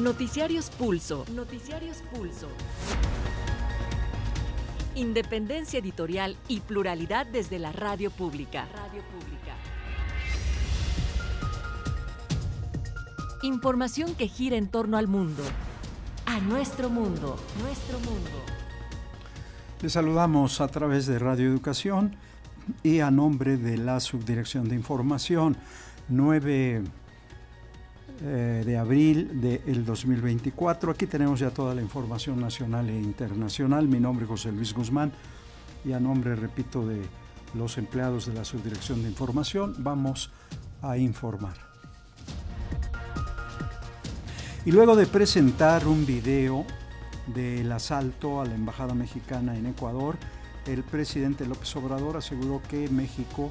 Noticiarios Pulso. Noticiarios Pulso. Independencia editorial y pluralidad desde la radio pública. Radio pública. Información que gira en torno al mundo. A nuestro mundo. Nuestro mundo. Les saludamos a través de Radio Educación y a nombre de la Subdirección de Información. 9 eh, de abril del 2024. Aquí tenemos ya toda la información nacional e internacional. Mi nombre es José Luis Guzmán y a nombre, repito, de los empleados de la Subdirección de Información, vamos a informar. Y luego de presentar un video del asalto a la Embajada Mexicana en Ecuador, el presidente López Obrador aseguró que México,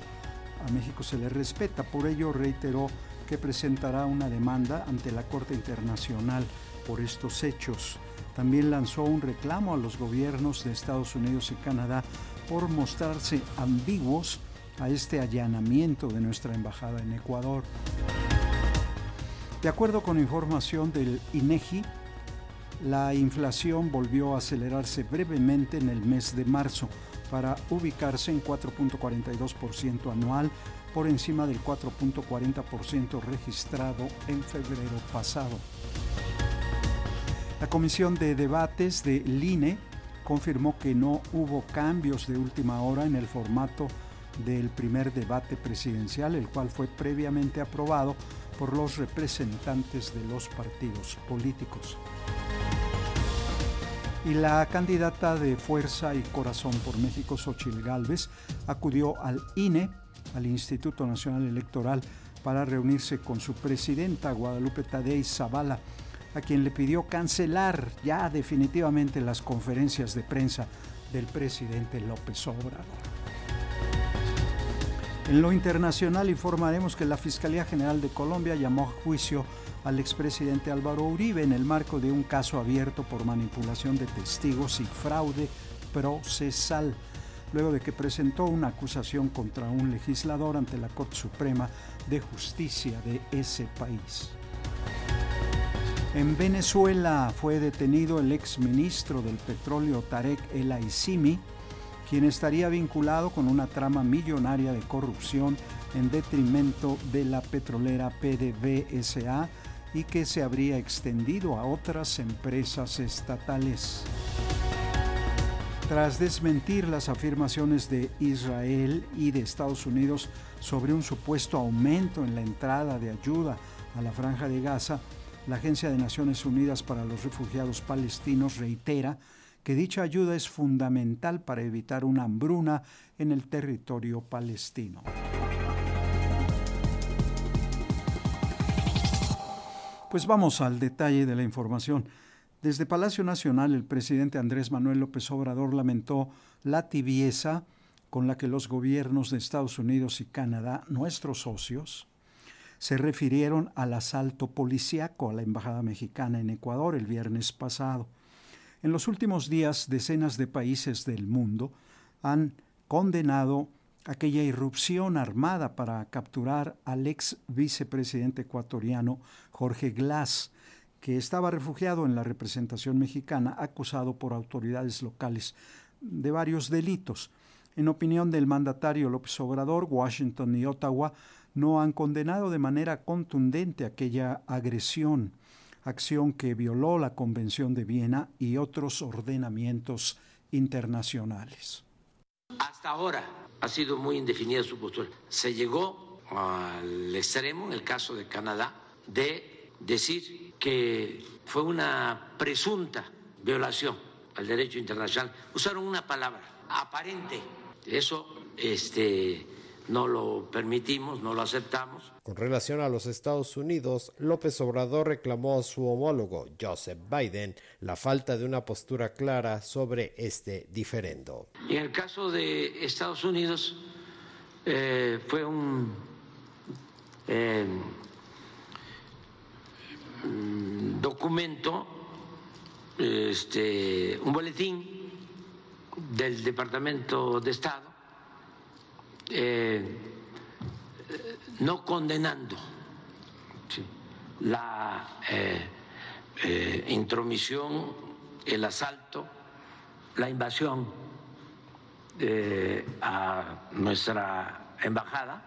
a México se le respeta. Por ello reiteró que presentará una demanda ante la Corte Internacional por estos hechos. También lanzó un reclamo a los gobiernos de Estados Unidos y Canadá por mostrarse ambiguos a este allanamiento de nuestra embajada en Ecuador. De acuerdo con información del INEGI, e la inflación volvió a acelerarse brevemente en el mes de marzo para ubicarse en 4.42% anual por encima del 4.40% registrado en febrero pasado. La Comisión de Debates del INE confirmó que no hubo cambios de última hora en el formato del primer debate presidencial, el cual fue previamente aprobado por los representantes de los partidos políticos. Y la candidata de Fuerza y Corazón por México, Xochil Gálvez, acudió al INE al Instituto Nacional Electoral para reunirse con su presidenta Guadalupe Tadei Zavala, a quien le pidió cancelar ya definitivamente las conferencias de prensa del presidente López Obrador. En lo internacional informaremos que la Fiscalía General de Colombia llamó a juicio al expresidente Álvaro Uribe en el marco de un caso abierto por manipulación de testigos y fraude procesal luego de que presentó una acusación contra un legislador ante la Corte Suprema de Justicia de ese país. En Venezuela fue detenido el exministro del petróleo Tarek El Aissimi, quien estaría vinculado con una trama millonaria de corrupción en detrimento de la petrolera PDVSA y que se habría extendido a otras empresas estatales tras desmentir las afirmaciones de Israel y de Estados Unidos sobre un supuesto aumento en la entrada de ayuda a la franja de Gaza, la Agencia de Naciones Unidas para los Refugiados Palestinos reitera que dicha ayuda es fundamental para evitar una hambruna en el territorio palestino. Pues vamos al detalle de la información. Desde Palacio Nacional, el presidente Andrés Manuel López Obrador lamentó la tibieza con la que los gobiernos de Estados Unidos y Canadá, nuestros socios, se refirieron al asalto policíaco a la Embajada Mexicana en Ecuador el viernes pasado. En los últimos días, decenas de países del mundo han condenado aquella irrupción armada para capturar al ex vicepresidente ecuatoriano Jorge Glass, que estaba refugiado en la representación mexicana, acusado por autoridades locales de varios delitos. En opinión del mandatario López Obrador, Washington y Ottawa no han condenado de manera contundente aquella agresión, acción que violó la Convención de Viena y otros ordenamientos internacionales. Hasta ahora ha sido muy indefinida su postura. Se llegó al extremo, en el caso de Canadá, de decir que fue una presunta violación al derecho internacional. Usaron una palabra, aparente. Eso este, no lo permitimos, no lo aceptamos. Con relación a los Estados Unidos, López Obrador reclamó a su homólogo, Joseph Biden, la falta de una postura clara sobre este diferendo. En el caso de Estados Unidos, eh, fue un eh, Mm, documento, este, un boletín del Departamento de Estado, eh, no condenando la eh, eh, intromisión, el asalto, la invasión a nuestra embajada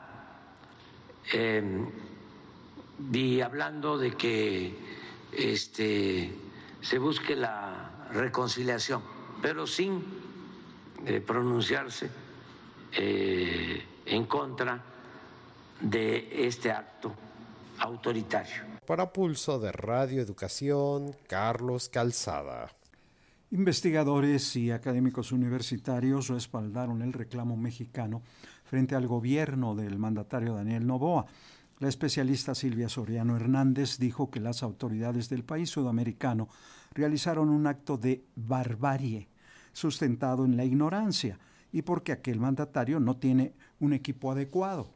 y hablando de que este, se busque la reconciliación, pero sin eh, pronunciarse eh, en contra de este acto autoritario. Para Pulso de Radio Educación, Carlos Calzada. Investigadores y académicos universitarios respaldaron el reclamo mexicano frente al gobierno del mandatario Daniel Novoa la especialista Silvia Soriano Hernández dijo que las autoridades del país sudamericano realizaron un acto de barbarie sustentado en la ignorancia y porque aquel mandatario no tiene un equipo adecuado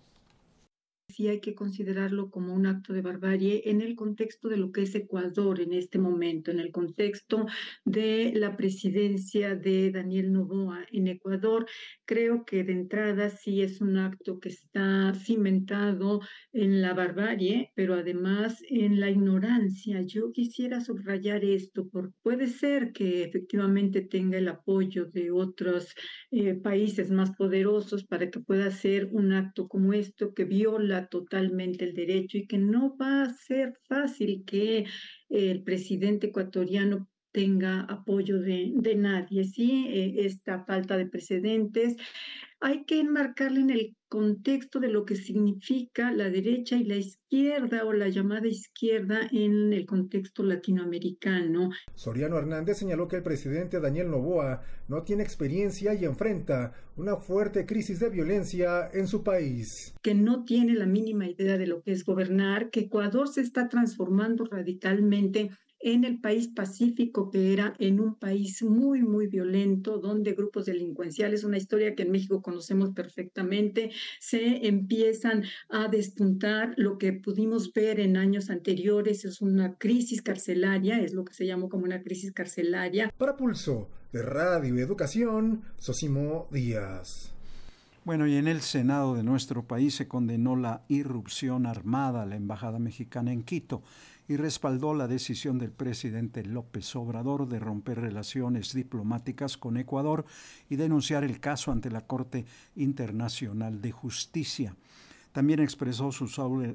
sí hay que considerarlo como un acto de barbarie en el contexto de lo que es Ecuador en este momento, en el contexto de la presidencia de Daniel Novoa en Ecuador. Creo que de entrada sí es un acto que está cimentado en la barbarie, pero además en la ignorancia. Yo quisiera subrayar esto, porque puede ser que efectivamente tenga el apoyo de otros eh, países más poderosos para que pueda ser un acto como esto que viola totalmente el derecho y que no va a ser fácil que el presidente ecuatoriano tenga apoyo de, de nadie, ¿sí? Eh, esta falta de precedentes. Hay que enmarcarla en el contexto de lo que significa la derecha y la izquierda o la llamada izquierda en el contexto latinoamericano. Soriano Hernández señaló que el presidente Daniel Novoa no tiene experiencia y enfrenta una fuerte crisis de violencia en su país. Que no tiene la mínima idea de lo que es gobernar, que Ecuador se está transformando radicalmente en el país pacífico, que era en un país muy, muy violento, donde grupos delincuenciales, una historia que en México conocemos perfectamente, se empiezan a despuntar lo que pudimos ver en años anteriores, es una crisis carcelaria, es lo que se llamó como una crisis carcelaria. Para Pulso de Radio Educación, Sosimo Díaz. Bueno, y en el Senado de nuestro país se condenó la irrupción armada a la Embajada Mexicana en Quito y respaldó la decisión del presidente López Obrador de romper relaciones diplomáticas con Ecuador y denunciar el caso ante la Corte Internacional de Justicia. También expresó su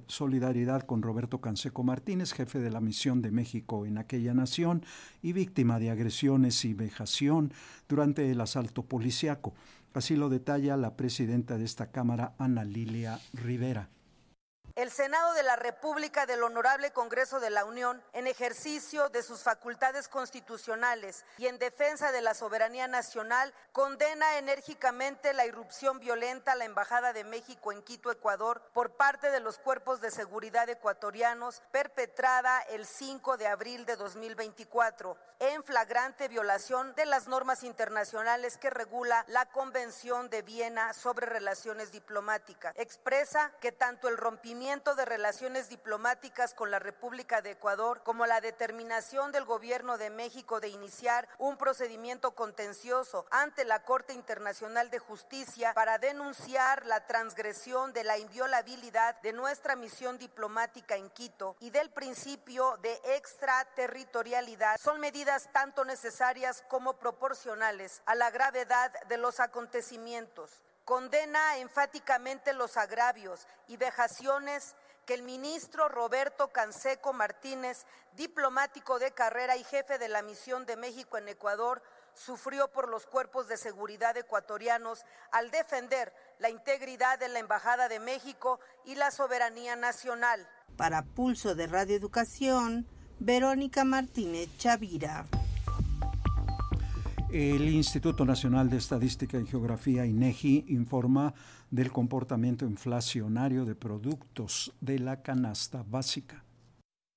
solidaridad con Roberto Canseco Martínez, jefe de la misión de México en aquella nación y víctima de agresiones y vejación durante el asalto policiaco. Así lo detalla la presidenta de esta Cámara, Ana Lilia Rivera. El Senado de la República del Honorable Congreso de la Unión, en ejercicio de sus facultades constitucionales y en defensa de la soberanía nacional, condena enérgicamente la irrupción violenta a la Embajada de México en Quito, Ecuador, por parte de los cuerpos de seguridad ecuatorianos, perpetrada el 5 de abril de 2024, en flagrante violación de las normas internacionales que regula la Convención de Viena sobre Relaciones Diplomáticas. Expresa que tanto el rompimiento de relaciones diplomáticas con la República de Ecuador, como la determinación del Gobierno de México de iniciar un procedimiento contencioso ante la Corte Internacional de Justicia para denunciar la transgresión de la inviolabilidad de nuestra misión diplomática en Quito y del principio de extraterritorialidad, son medidas tanto necesarias como proporcionales a la gravedad de los acontecimientos. Condena enfáticamente los agravios y vejaciones que el ministro Roberto Canseco Martínez, diplomático de carrera y jefe de la misión de México en Ecuador, sufrió por los cuerpos de seguridad ecuatorianos al defender la integridad de la Embajada de México y la soberanía nacional. Para Pulso de Radio Educación, Verónica Martínez Chavira. El Instituto Nacional de Estadística y Geografía, INEGI, informa del comportamiento inflacionario de productos de la canasta básica.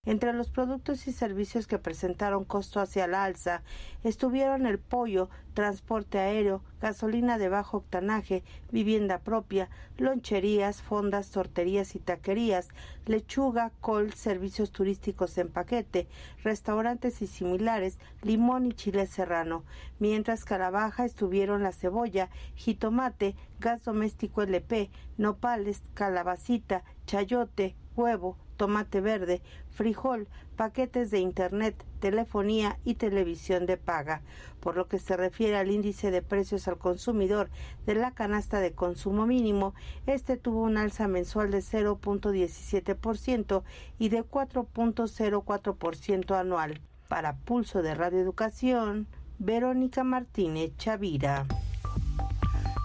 Entre los productos y servicios que presentaron costo hacia la alza estuvieron el pollo, transporte aéreo, gasolina de bajo octanaje, vivienda propia, loncherías, fondas, torterías y taquerías, lechuga, col, servicios turísticos en paquete, restaurantes y similares, limón y chile serrano, mientras que estuvieron la cebolla, jitomate, gas doméstico LP, nopales, calabacita, chayote, huevo, tomate verde, frijol, paquetes de Internet, telefonía y televisión de paga. Por lo que se refiere al índice de precios al consumidor de la canasta de consumo mínimo, este tuvo un alza mensual de 0.17% y de 4.04% anual. Para Pulso de Radio Educación, Verónica Martínez Chavira.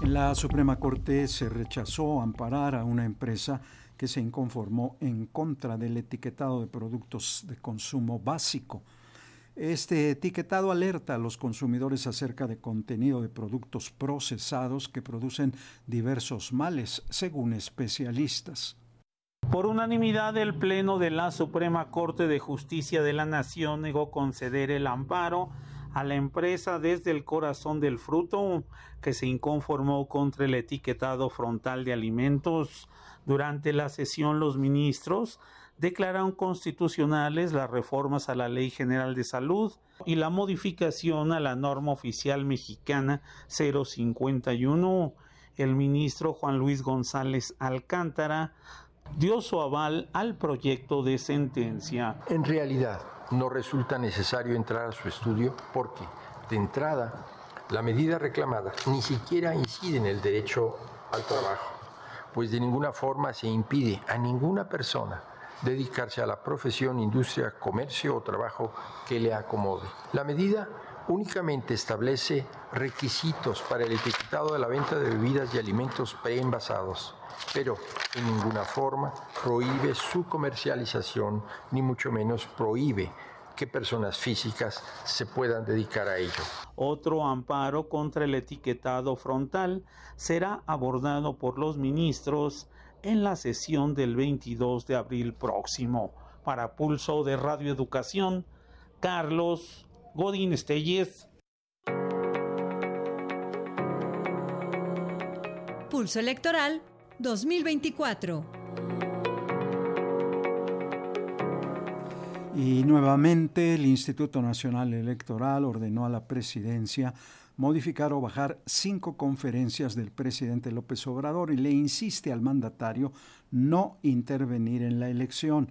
En La Suprema Corte se rechazó amparar a una empresa que se inconformó en contra del etiquetado de productos de consumo básico. Este etiquetado alerta a los consumidores acerca de contenido de productos procesados que producen diversos males, según especialistas. Por unanimidad, el Pleno de la Suprema Corte de Justicia de la Nación negó conceder el amparo a la empresa desde el corazón del fruto que se inconformó contra el etiquetado frontal de alimentos. Durante la sesión, los ministros declararon constitucionales las reformas a la Ley General de Salud y la modificación a la norma oficial mexicana 051. El ministro Juan Luis González Alcántara dio su aval al proyecto de sentencia. En realidad, no resulta necesario entrar a su estudio porque, de entrada, la medida reclamada ni siquiera incide en el derecho al trabajo pues de ninguna forma se impide a ninguna persona dedicarse a la profesión, industria, comercio o trabajo que le acomode. La medida únicamente establece requisitos para el etiquetado de la venta de bebidas y alimentos preenvasados, pero en ninguna forma prohíbe su comercialización, ni mucho menos prohíbe que personas físicas se puedan dedicar a ello. Otro amparo contra el etiquetado frontal será abordado por los ministros en la sesión del 22 de abril próximo. Para Pulso de Radio Educación, Carlos Godín Estelles. Pulso Electoral 2024. Y nuevamente el Instituto Nacional Electoral ordenó a la presidencia modificar o bajar cinco conferencias del presidente López Obrador y le insiste al mandatario no intervenir en la elección.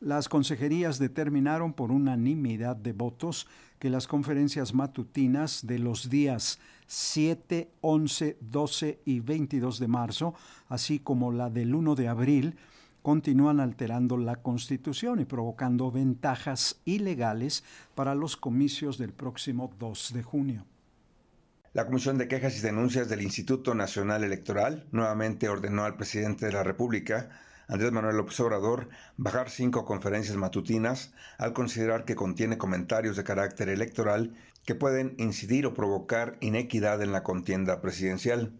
Las consejerías determinaron por unanimidad de votos que las conferencias matutinas de los días 7, 11, 12 y 22 de marzo, así como la del 1 de abril, continúan alterando la Constitución y provocando ventajas ilegales para los comicios del próximo 2 de junio. La Comisión de Quejas y Denuncias del Instituto Nacional Electoral nuevamente ordenó al presidente de la República, Andrés Manuel López Obrador, bajar cinco conferencias matutinas al considerar que contiene comentarios de carácter electoral que pueden incidir o provocar inequidad en la contienda presidencial.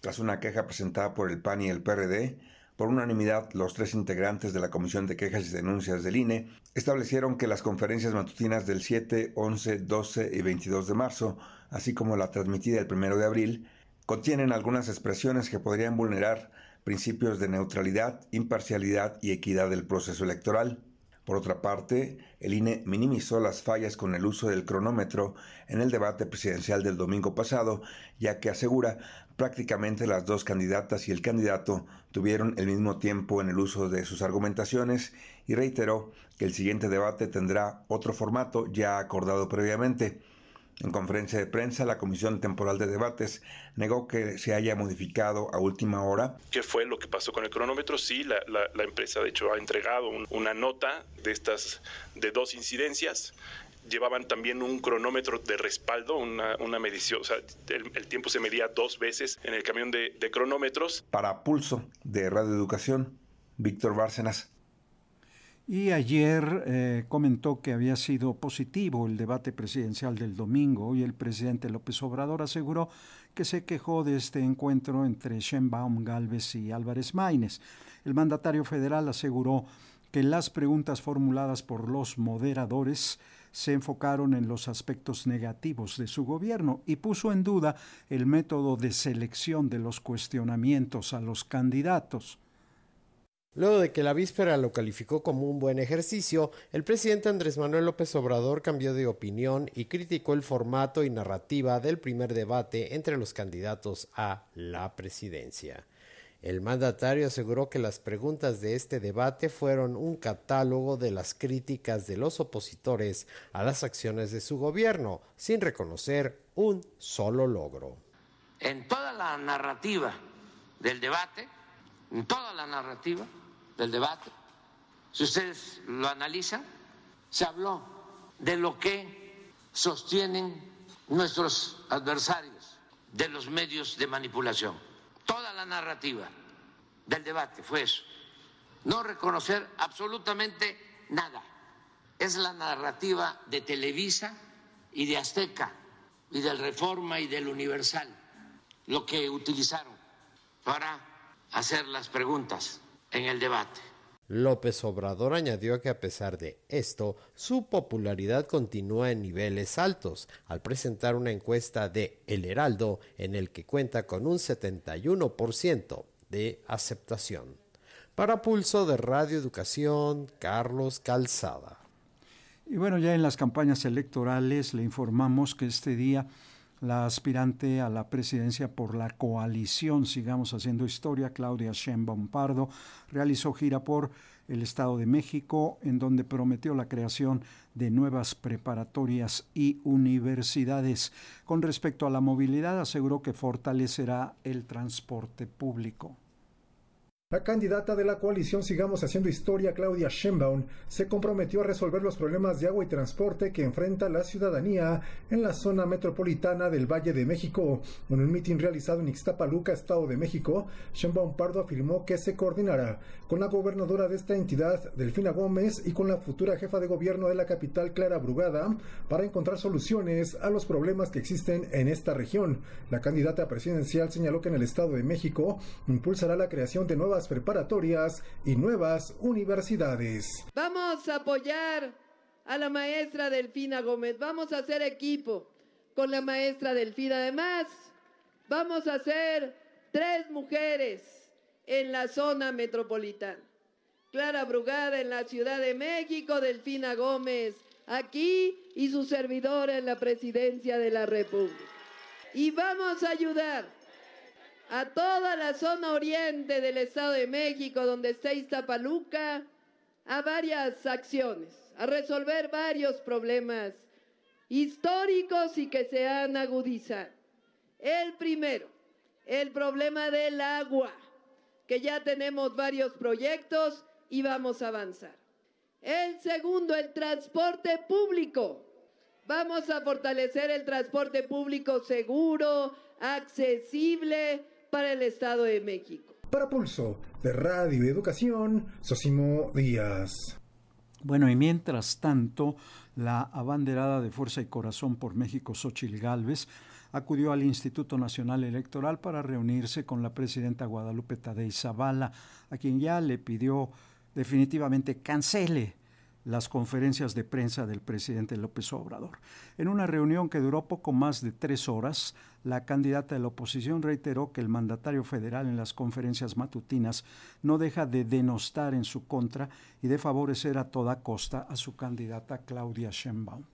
Tras una queja presentada por el PAN y el PRD, por unanimidad, los tres integrantes de la Comisión de Quejas y Denuncias del INE establecieron que las conferencias matutinas del 7, 11, 12 y 22 de marzo, así como la transmitida el 1 de abril, contienen algunas expresiones que podrían vulnerar principios de neutralidad, imparcialidad y equidad del proceso electoral. Por otra parte, el INE minimizó las fallas con el uso del cronómetro en el debate presidencial del domingo pasado, ya que asegura Prácticamente las dos candidatas y el candidato tuvieron el mismo tiempo en el uso de sus argumentaciones y reiteró que el siguiente debate tendrá otro formato ya acordado previamente. En conferencia de prensa, la Comisión Temporal de Debates negó que se haya modificado a última hora. ¿Qué fue lo que pasó con el cronómetro? Sí, la, empresa de hecho ha entregado una nota de estas de dos incidencias llevaban también un cronómetro de respaldo, una, una medición, o sea, el, tiempo se medía dos veces en el camión de, cronómetros. Para Pulso de Radio Educación, Víctor Bárcenas. Y ayer eh, comentó que había sido positivo el debate presidencial del domingo y el presidente López Obrador aseguró que se quejó de este encuentro entre Sheinbaum, Galvez y Álvarez Maínez. El mandatario federal aseguró que las preguntas formuladas por los moderadores se enfocaron en los aspectos negativos de su gobierno y puso en duda el método de selección de los cuestionamientos a los candidatos. Luego de que la víspera lo calificó como un buen ejercicio, el presidente Andrés Manuel López Obrador cambió de opinión y criticó el formato y narrativa del primer debate entre los candidatos a la presidencia. El mandatario aseguró que las preguntas de este debate fueron un catálogo de las críticas de los opositores a las acciones de su gobierno, sin reconocer un solo logro. En toda la narrativa del debate, en toda la narrativa del debate, si ustedes lo analizan, se habló de lo que sostienen nuestros adversarios de los medios de manipulación Toda la narrativa del debate fue eso. No reconocer absolutamente nada. Es la narrativa de Televisa y de Azteca y del Reforma y del Universal lo que utilizaron para hacer las preguntas en el debate. López Obrador añadió que a pesar de esto, su popularidad continúa en niveles altos, al presentar una encuesta de El Heraldo en el que cuenta con un 71% de aceptación. Para Pulso de Radio Educación, Carlos Calzada. Y bueno, ya en las campañas electorales le informamos que este día la aspirante a la presidencia por la coalición Sigamos Haciendo Historia, Claudia Sheinbaum Pardo, realizó gira por el Estado de México, en donde prometió la creación de nuevas preparatorias y universidades. Con respecto a la movilidad, aseguró que fortalecerá el transporte público. La candidata de la coalición Sigamos Haciendo Historia, Claudia Sheinbaum, se comprometió a resolver los problemas de agua y transporte que enfrenta la ciudadanía en la zona metropolitana del Valle de México. En un mitin realizado en Ixtapaluca, Estado de México, Sheinbaum Pardo afirmó que se coordinará con la gobernadora de esta entidad, Delfina Gómez, y con la futura jefa de gobierno de la capital, Clara Brugada, para encontrar soluciones a los problemas que existen en esta región. La candidata presidencial señaló que en el Estado de México impulsará la creación de nuevas preparatorias y nuevas universidades. Vamos a apoyar a la maestra Delfina Gómez, vamos a hacer equipo con la maestra Delfina. Además, vamos a hacer tres mujeres en la zona metropolitana. Clara Brugada en la Ciudad de México, Delfina Gómez aquí y su servidora en la Presidencia de la República. Y vamos a ayudar a toda la zona oriente del Estado de México, donde está Iztapaluca, a varias acciones, a resolver varios problemas históricos y que se han agudizado. El primero, el problema del agua, que ya tenemos varios proyectos y vamos a avanzar. El segundo, el transporte público. Vamos a fortalecer el transporte público seguro, accesible, para el Estado de México. Para Pulso de Radio Educación, Sosimo Díaz. Bueno, y mientras tanto, la abanderada de Fuerza y Corazón por México, Xochil Gálvez, acudió al Instituto Nacional Electoral para reunirse con la presidenta Guadalupe Tadei a quien ya le pidió definitivamente cancele las conferencias de prensa del presidente López Obrador. En una reunión que duró poco más de tres horas, la candidata de la oposición reiteró que el mandatario federal en las conferencias matutinas no deja de denostar en su contra y de favorecer a toda costa a su candidata Claudia Sheinbaum.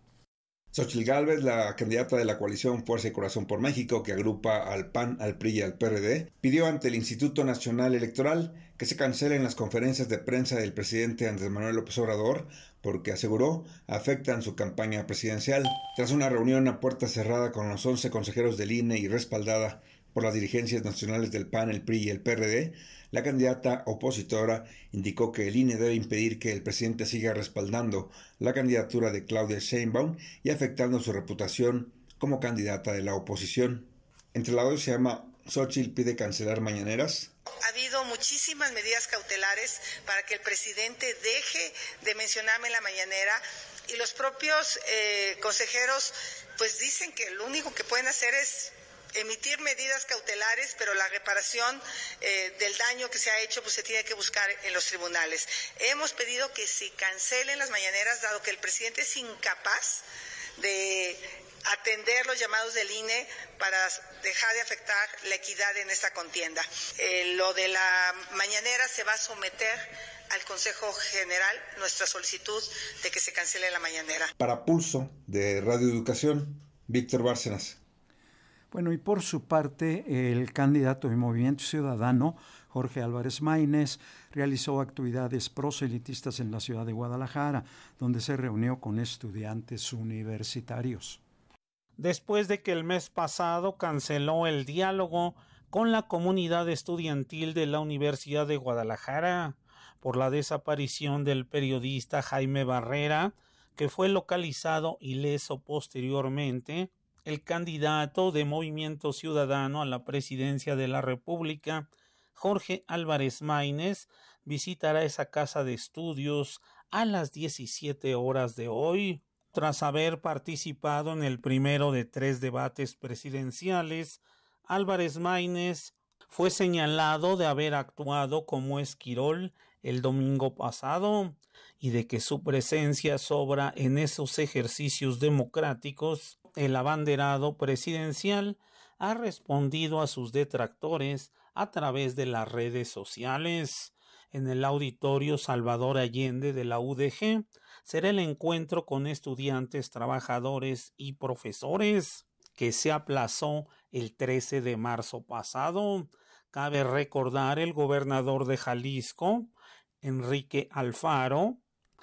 Xochitl Gálvez, la candidata de la coalición Fuerza y Corazón por México, que agrupa al PAN, al PRI y al PRD, pidió ante el Instituto Nacional Electoral que se cancelen las conferencias de prensa del presidente Andrés Manuel López Obrador porque, aseguró, afectan su campaña presidencial. Tras una reunión a puerta cerrada con los once consejeros del INE y respaldada por las dirigencias nacionales del PAN, el PRI y el PRD, la candidata opositora indicó que el INE debe impedir que el presidente siga respaldando la candidatura de Claudia Sheinbaum y afectando su reputación como candidata de la oposición. Entre la se e llama Xochitl pide cancelar mañaneras. Ha habido muchísimas medidas cautelares para que el presidente deje de mencionarme la mañanera y los propios eh, consejeros pues dicen que lo único que pueden hacer es emitir medidas cautelares, pero la reparación eh, del daño que se ha hecho pues se tiene que buscar en los tribunales. Hemos pedido que se cancelen las mañaneras, dado que el presidente es incapaz de atender los llamados del INE para dejar de afectar la equidad en esta contienda. Eh, lo de la mañanera se va a someter al Consejo General nuestra solicitud de que se cancele la mañanera. Para pulso de Radio Educación, Víctor Bárcenas. Bueno, y por su parte, el candidato de Movimiento Ciudadano, Jorge Álvarez Maínez, realizó actividades proselitistas en la ciudad de Guadalajara, donde se reunió con estudiantes universitarios. Después de que el mes pasado canceló el diálogo con la comunidad estudiantil de la Universidad de Guadalajara por la desaparición del periodista Jaime Barrera, que fue localizado ileso posteriormente, el candidato de Movimiento Ciudadano a la presidencia de la República, Jorge Álvarez Maínez, visitará esa casa de estudios a las 17 horas de hoy, tras haber participado en el primero de tres debates presidenciales, Álvarez Maínez fue señalado de haber actuado como esquirol el domingo pasado y de que su presencia sobra en esos ejercicios democráticos el abanderado presidencial ha respondido a sus detractores a través de las redes sociales. En el auditorio Salvador Allende de la UDG será el encuentro con estudiantes, trabajadores y profesores que se aplazó el 13 de marzo pasado. Cabe recordar el gobernador de Jalisco, Enrique Alfaro,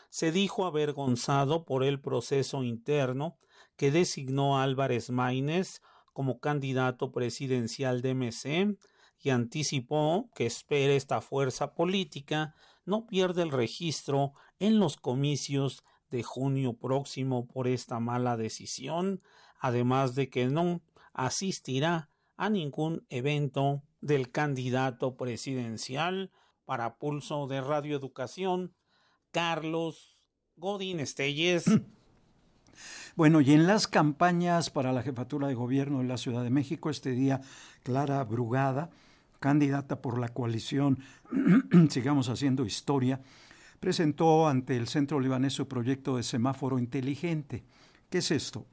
se dijo avergonzado por el proceso interno que designó a Álvarez Maínez como candidato presidencial de MC y anticipó que espera esta fuerza política no pierde el registro en los comicios de junio próximo por esta mala decisión, además de que no asistirá a ningún evento del candidato presidencial para pulso de radioeducación, Carlos Godín Estelles. Bueno, y en las campañas para la jefatura de gobierno de la Ciudad de México, este día Clara Brugada, candidata por la coalición Sigamos haciendo historia, presentó ante el Centro Libanés su proyecto de semáforo inteligente. ¿Qué es esto?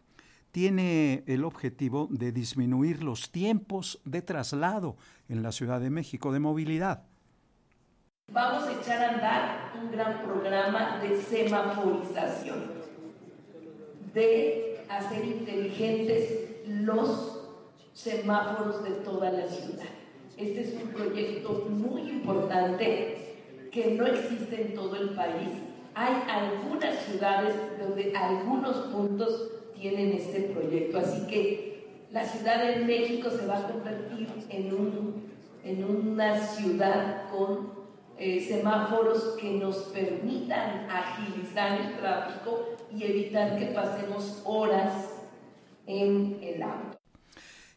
Tiene el objetivo de disminuir los tiempos de traslado en la Ciudad de México de movilidad. Vamos a echar a andar un gran programa de semaforización de hacer inteligentes los semáforos de toda la ciudad. Este es un proyecto muy importante que no existe en todo el país. Hay algunas ciudades donde algunos puntos tienen este proyecto, así que la Ciudad de México se va a convertir en, en una ciudad con eh, semáforos que nos permitan agilizar el tráfico y evitar que pasemos horas en el auto.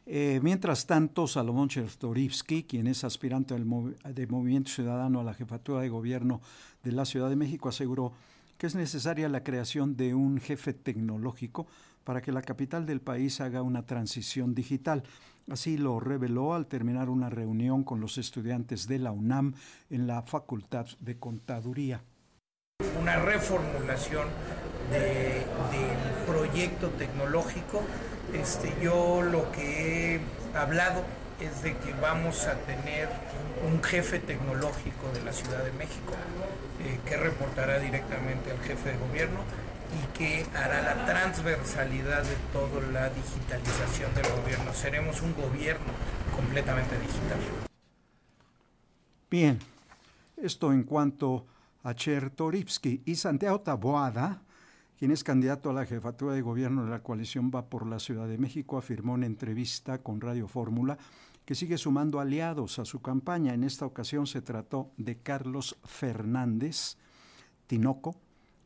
Eh, mientras tanto, Salomón Chertorivsky, quien es aspirante al de Movimiento Ciudadano a la jefatura de gobierno de la Ciudad de México, aseguró que es necesaria la creación de un jefe tecnológico para que la capital del país haga una transición digital. Así lo reveló al terminar una reunión con los estudiantes de la UNAM en la Facultad de Contaduría. Una reformulación del proyecto tecnológico. Este, yo lo que he hablado es de que vamos a tener un jefe tecnológico de la Ciudad de México eh, que reportará directamente al jefe de gobierno y que hará la transversalidad de toda la digitalización del gobierno. Seremos un gobierno completamente digital. Bien, esto en cuanto a Chertorivsky y Santiago Taboada, quien es candidato a la jefatura de gobierno de la coalición Va por la Ciudad de México, afirmó en entrevista con Radio Fórmula que sigue sumando aliados a su campaña. En esta ocasión se trató de Carlos Fernández Tinoco,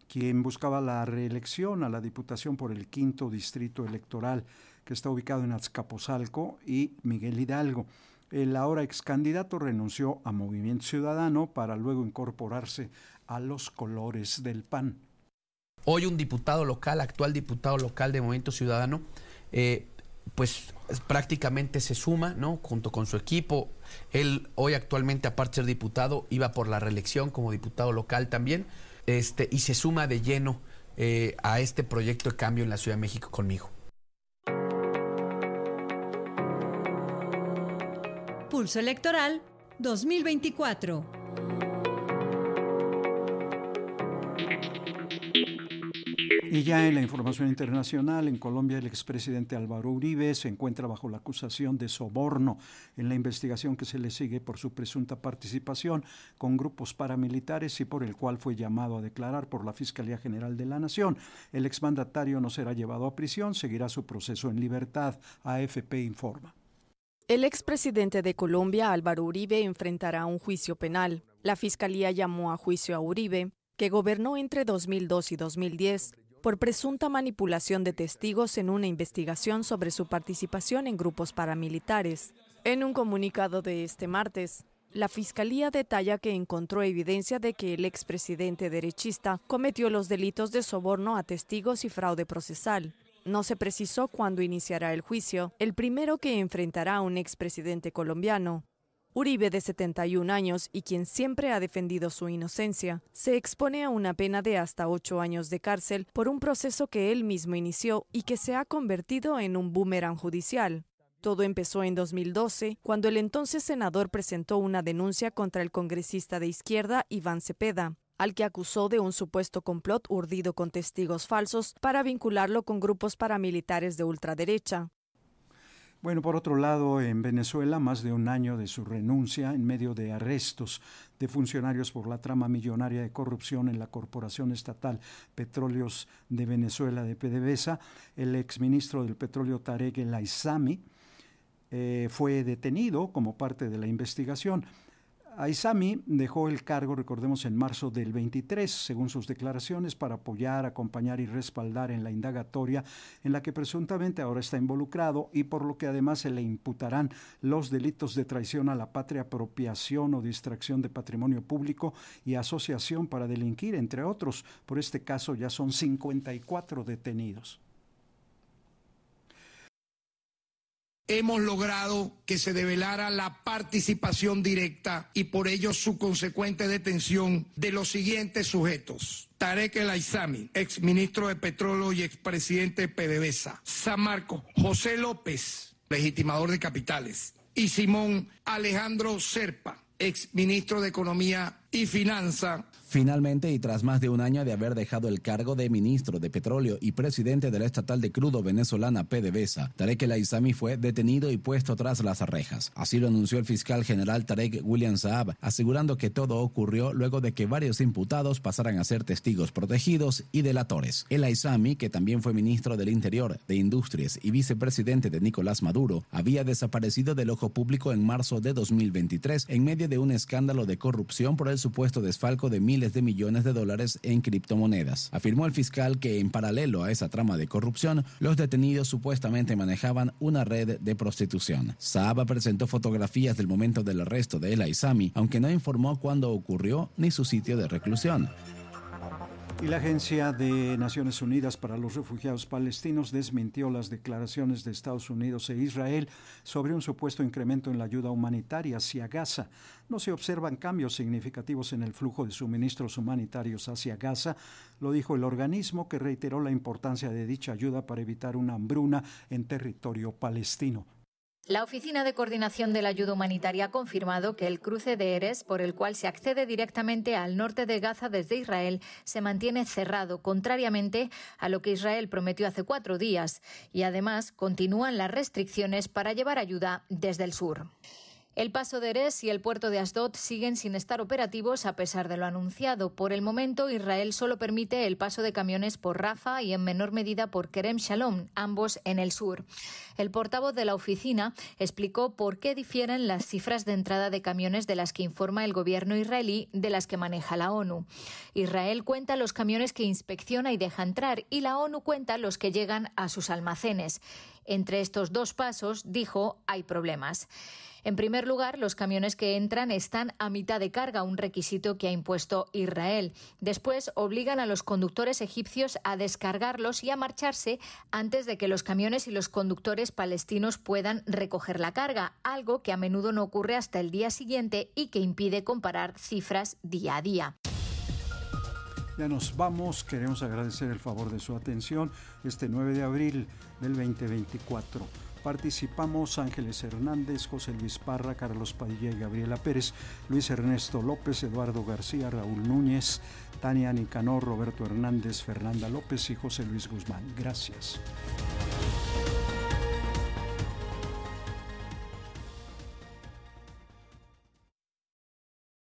quien buscaba la reelección a la Diputación por el quinto distrito electoral, que está ubicado en Azcapozalco y Miguel Hidalgo. El ahora ex candidato renunció a Movimiento Ciudadano para luego incorporarse a los colores del PAN. Hoy un diputado local, actual diputado local de Movimiento Ciudadano, eh, pues prácticamente se suma, ¿no? Junto con su equipo. Él hoy actualmente, aparte de ser diputado, iba por la reelección como diputado local también este, y se suma de lleno eh, a este proyecto de cambio en la Ciudad de México conmigo. Pulso Electoral 2024. Y ya en la información internacional, en Colombia el expresidente Álvaro Uribe se encuentra bajo la acusación de soborno en la investigación que se le sigue por su presunta participación con grupos paramilitares y por el cual fue llamado a declarar por la Fiscalía General de la Nación. El exmandatario no será llevado a prisión, seguirá su proceso en libertad, AFP informa. El expresidente de Colombia, Álvaro Uribe, enfrentará un juicio penal. La Fiscalía llamó a juicio a Uribe, que gobernó entre 2002 y 2010, por presunta manipulación de testigos en una investigación sobre su participación en grupos paramilitares. En un comunicado de este martes, la Fiscalía detalla que encontró evidencia de que el expresidente derechista cometió los delitos de soborno a testigos y fraude procesal. No se precisó cuándo iniciará el juicio, el primero que enfrentará a un expresidente colombiano. Uribe, de 71 años y quien siempre ha defendido su inocencia, se expone a una pena de hasta ocho años de cárcel por un proceso que él mismo inició y que se ha convertido en un boomerang judicial. Todo empezó en 2012, cuando el entonces senador presentó una denuncia contra el congresista de izquierda Iván Cepeda, al que acusó de un supuesto complot urdido con testigos falsos para vincularlo con grupos paramilitares de ultraderecha. Bueno, por otro lado, en Venezuela, más de un año de su renuncia en medio de arrestos de funcionarios por la trama millonaria de corrupción en la Corporación Estatal Petróleos de Venezuela de PDVSA, el exministro del Petróleo Tarek El eh, fue detenido como parte de la investigación. Aizami dejó el cargo, recordemos, en marzo del 23, según sus declaraciones, para apoyar, acompañar y respaldar en la indagatoria en la que presuntamente ahora está involucrado y por lo que además se le imputarán los delitos de traición a la patria, apropiación o distracción de patrimonio público y asociación para delinquir, entre otros. Por este caso ya son 54 detenidos. hemos logrado que se develara la participación directa y por ello su consecuente detención de los siguientes sujetos. Tarek El Aizami, ministro de Petróleo y expresidente de PDVSA. San Marcos, José López, legitimador de capitales. Y Simón Alejandro Serpa, ministro de Economía y Finanza Finalmente, y tras más de un año de haber dejado el cargo de ministro de Petróleo y presidente de la estatal de crudo venezolana PDVSA, Tarek El Aizami fue detenido y puesto tras las rejas. Así lo anunció el fiscal general Tarek William Saab, asegurando que todo ocurrió luego de que varios imputados pasaran a ser testigos protegidos y delatores. El Aizami, que también fue ministro del Interior, de Industrias y vicepresidente de Nicolás Maduro, había desaparecido del ojo público en marzo de 2023 en medio de un escándalo de corrupción por el supuesto desfalco de mil de millones de dólares en criptomonedas. Afirmó el fiscal que en paralelo a esa trama de corrupción, los detenidos supuestamente manejaban una red de prostitución. Saaba presentó fotografías del momento del arresto de El Aizami, aunque no informó cuándo ocurrió ni su sitio de reclusión. Y la Agencia de Naciones Unidas para los Refugiados Palestinos desmintió las declaraciones de Estados Unidos e Israel sobre un supuesto incremento en la ayuda humanitaria hacia Gaza. No se observan cambios significativos en el flujo de suministros humanitarios hacia Gaza, lo dijo el organismo que reiteró la importancia de dicha ayuda para evitar una hambruna en territorio palestino. La Oficina de Coordinación de la Ayuda Humanitaria ha confirmado que el cruce de Eres, por el cual se accede directamente al norte de Gaza desde Israel, se mantiene cerrado, contrariamente a lo que Israel prometió hace cuatro días. Y además continúan las restricciones para llevar ayuda desde el sur. El paso de Eres y el puerto de Asdod siguen sin estar operativos a pesar de lo anunciado. Por el momento, Israel solo permite el paso de camiones por Rafa y en menor medida por Kerem Shalom, ambos en el sur. El portavoz de la oficina explicó por qué difieren las cifras de entrada de camiones de las que informa el gobierno israelí de las que maneja la ONU. Israel cuenta los camiones que inspecciona y deja entrar y la ONU cuenta los que llegan a sus almacenes. Entre estos dos pasos, dijo, hay problemas. En primer lugar, los camiones que entran están a mitad de carga, un requisito que ha impuesto Israel. Después, obligan a los conductores egipcios a descargarlos y a marcharse antes de que los camiones y los conductores palestinos puedan recoger la carga, algo que a menudo no ocurre hasta el día siguiente y que impide comparar cifras día a día. Ya nos vamos, queremos agradecer el favor de su atención este 9 de abril del 2024. Participamos Ángeles Hernández, José Luis Parra, Carlos Padilla y Gabriela Pérez, Luis Ernesto López, Eduardo García, Raúl Núñez, Tania Nicanor, Roberto Hernández, Fernanda López y José Luis Guzmán. Gracias.